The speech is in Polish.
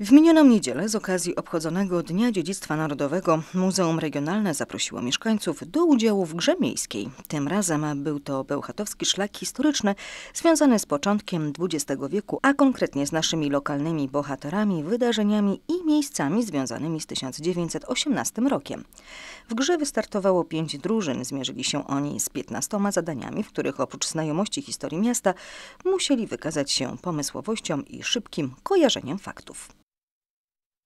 W minioną niedzielę z okazji obchodzonego Dnia Dziedzictwa Narodowego Muzeum Regionalne zaprosiło mieszkańców do udziału w grze miejskiej. Tym razem był to bełchatowski szlak historyczny związany z początkiem XX wieku, a konkretnie z naszymi lokalnymi bohaterami, wydarzeniami i miejscami związanymi z 1918 rokiem. W grze wystartowało pięć drużyn. Zmierzyli się oni z 15 zadaniami, w których oprócz znajomości historii miasta musieli wykazać się pomysłowością i szybkim kojarzeniem faktów.